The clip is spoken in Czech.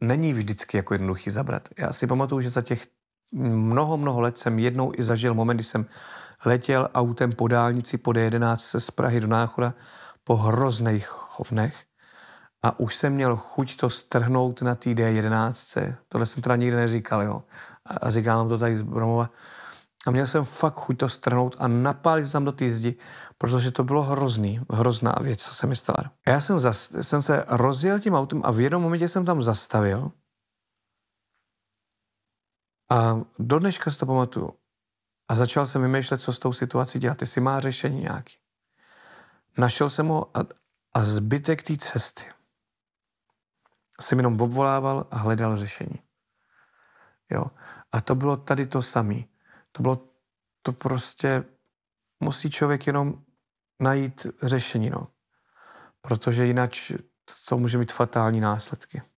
není vždycky jako jednoduchý zabrat. Já si pamatuju, že za těch mnoho, mnoho let jsem jednou i zažil moment, kdy jsem letěl autem po dálnici po D11 z Prahy do Náchoda po hrozných chovnech a už jsem měl chuť to strhnout na té D11. Tohle jsem teda nikdy neříkal, jo. A říkám to tady z Bromova a měl jsem fakt chuť to strhnout a napálit to tam do té zdi, protože to bylo hrozný, hrozná věc, co se mi stala. A já jsem, zas, jsem se rozjel tím autem a v jednom momentě jsem tam zastavil a do dneška si to pamatuju. A začal jsem vymýšlet, co s tou situací dělat, jestli má řešení nějaký. Našel jsem ho a, a zbytek té cesty jsem jenom obvolával a hledal řešení. Jo. A to bylo tady to samé. To bylo, to prostě musí člověk jenom najít řešení, no. Protože jinak to může mít fatální následky.